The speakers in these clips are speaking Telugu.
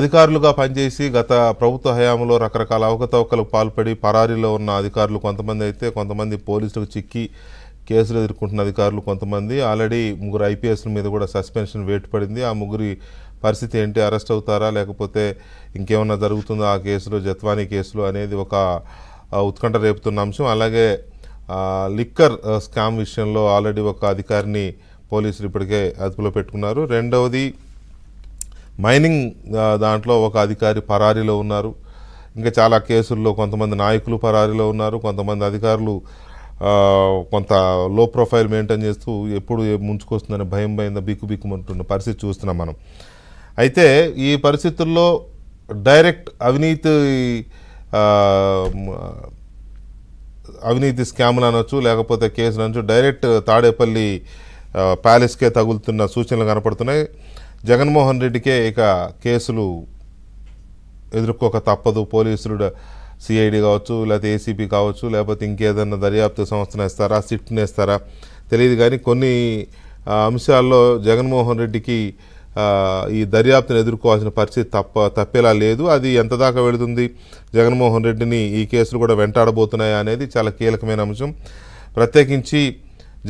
అధికారులుగా పనిచేసి గత ప్రభుత్వ హయాంలో రకరకాల అవకతవకలకు పాల్పడి పరారీలో ఉన్న అధికారులు కొంతమంది అయితే కొంతమంది పోలీసులకు చిక్కి కేసులు ఎదుర్కొంటున్న అధికారులు కొంతమంది ఆల్రెడీ ముగ్గురు ఐపీఎస్ల మీద కూడా సస్పెన్షన్ వేటు పడింది ఆ ముగ్గురి పరిస్థితి ఏంటి అరెస్ట్ అవుతారా లేకపోతే ఇంకేమన్నా జరుగుతుందో ఆ కేసులో జత్వానీ కేసులు అనేది ఒక ఉత్కంఠ రేపుతున్న అంశం అలాగే లిక్కర్ స్కామ్ విషయంలో ఆల్రెడీ ఒక అధికారిని పోలీసులు ఇప్పటికే అదుపులో పెట్టుకున్నారు రెండవది మైనింగ్ దాంట్లో ఒక అధికారి పరారీలో ఉన్నారు ఇంకా చాలా కేసుల్లో కొంతమంది నాయకులు పరారీలో ఉన్నారు కొంతమంది అధికారులు కొంత లో ప్రొఫైల్ మెయింటైన్ చేస్తూ ఎప్పుడు ముంచుకొస్తుందని భయం భయంద బిక్కు బిక్కుమంటున్న పరిస్థితి చూస్తున్నాం మనం అయితే ఈ పరిస్థితుల్లో డైరెక్ట్ అవినీతి అవినీతి స్కాములు అనొచ్చు లేకపోతే కేసులు అనొచ్చు డైరెక్ట్ తాడేపల్లి ప్యాలెస్కే తగులుతున్న సూచనలు కనపడుతున్నాయి జగన్మోహన్ రెడ్డికే ఇక కేసులు ఎదుర్కోక తప్పదు పోలీసులు సిఐడి కావచ్చు లేకపోతే ఏసీపీ కావచ్చు లేకపోతే ఇంకేదన్నా దర్యాప్తు సంస్థను వేస్తారా సిట్ను వేస్తారా తెలియదు కానీ కొన్ని అంశాల్లో జగన్మోహన్ రెడ్డికి ఈ దర్యాప్తును ఎదుర్కోవాల్సిన పరిస్థితి తప్ప తప్పేలా లేదు అది ఎంత దాకా వెళుతుంది జగన్మోహన్ రెడ్డిని ఈ కేసులు కూడా వెంటాడబోతున్నాయా అనేది చాలా కీలకమైన అంశం ప్రత్యేకించి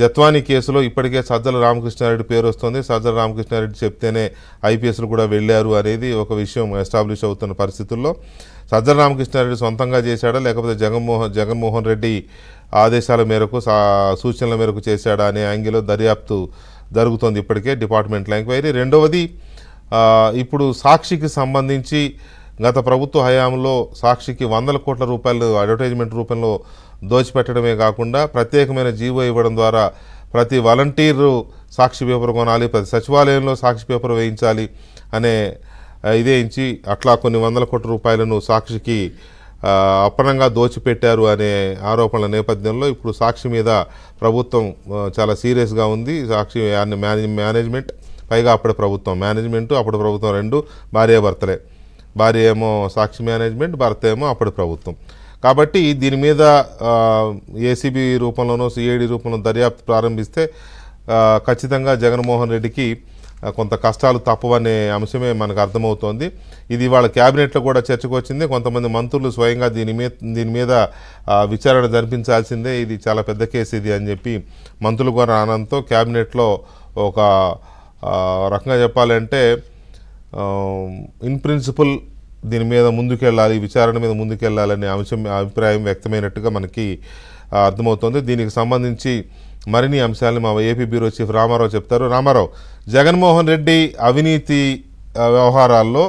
జత్వాని కేసులో ఇప్పటికే సజ్జల రామకృష్ణారెడ్డి పేరు వస్తుంది సజ్జల రామకృష్ణారెడ్డి చెప్తేనే ఐపీఎస్లు కూడా వెళ్ళారు అనేది ఒక విషయం ఎస్టాబ్లిష్ అవుతున్న పరిస్థితుల్లో సజ్జల రామకృష్ణారెడ్డి సొంతంగా చేశాడా లేకపోతే జగన్మోహన్ జగన్మోహన్ రెడ్డి ఆదేశాల మేరకు సూచనల మేరకు చేశాడా అనే యాంగిల్లో దర్యాప్తు జరుగుతోంది ఇప్పటికే డిపార్ట్మెంట్ల ఎంక్వైరీ రెండవది ఇప్పుడు సాక్షికి సంబంధించి గత ప్రభుత్వ హయాంలో సాక్షికి వందల కోట్ల రూపాయలు అడ్వర్టైజ్మెంట్ రూపంలో దోచిపెట్టడమే కాకుండా ప్రత్యేకమైన జీవో ఇవ్వడం ద్వారా ప్రతి వాలంటీరు సాక్షి పేపర్ కొనాలి ప్రతి సచివాలయంలో సాక్షి పేపర్ వేయించాలి అనే ఇదే ఇచ్చి అట్లా కొన్ని వందల కోట్ల రూపాయలను సాక్షికి అప్పనంగా దోచిపెట్టారు అనే ఆరోపణల నేపథ్యంలో ఇప్పుడు సాక్షి మీద ప్రభుత్వం చాలా సీరియస్గా ఉంది సాక్షి మేనేజ్మెంట్ పైగా అప్పటి ప్రభుత్వం మేనేజ్మెంట్ అప్పటి ప్రభుత్వం రెండు భార్యాభర్తలే భార్య ఏమో సాక్షి మేనేజ్మెంట్ భర్త ఏమో అప్పటి ప్రభుత్వం కాబట్టి దీని మీద ఏసీబీ రూపంలోనో సిఐడి రూపంలో దర్యాప్తు ప్రారంభిస్తే ఖచ్చితంగా జగన్మోహన్ రెడ్డికి కొంత కష్టాలు తప్పవనే అంశమే మనకు అర్థమవుతోంది ఇది వాళ్ళ క్యాబినెట్లో కూడా చర్చకు వచ్చింది కొంతమంది మంత్రులు స్వయంగా దీని మీద దీని మీద విచారణ జరిపించాల్సిందే ఇది చాలా పెద్ద కేసు ఇది అని చెప్పి మంత్రులు కూడా రానంతో క్యాబినెట్లో ఒక రకంగా చెప్పాలంటే ఇన్ ప్రిన్సిపల్ దీని మీద ముందుకెళ్ళాలి విచారణ మీద ముందుకెళ్ళాలనే అంశం అభిప్రాయం వ్యక్తమైనట్టుగా మనకి అర్థమవుతుంది దీనికి సంబంధించి మరిన్ని అంశాలను మా ఏపీ బ్యూరో చీఫ్ రామారావు చెప్తారు రామారావు జగన్మోహన్ రెడ్డి అవినీతి వ్యవహారాల్లో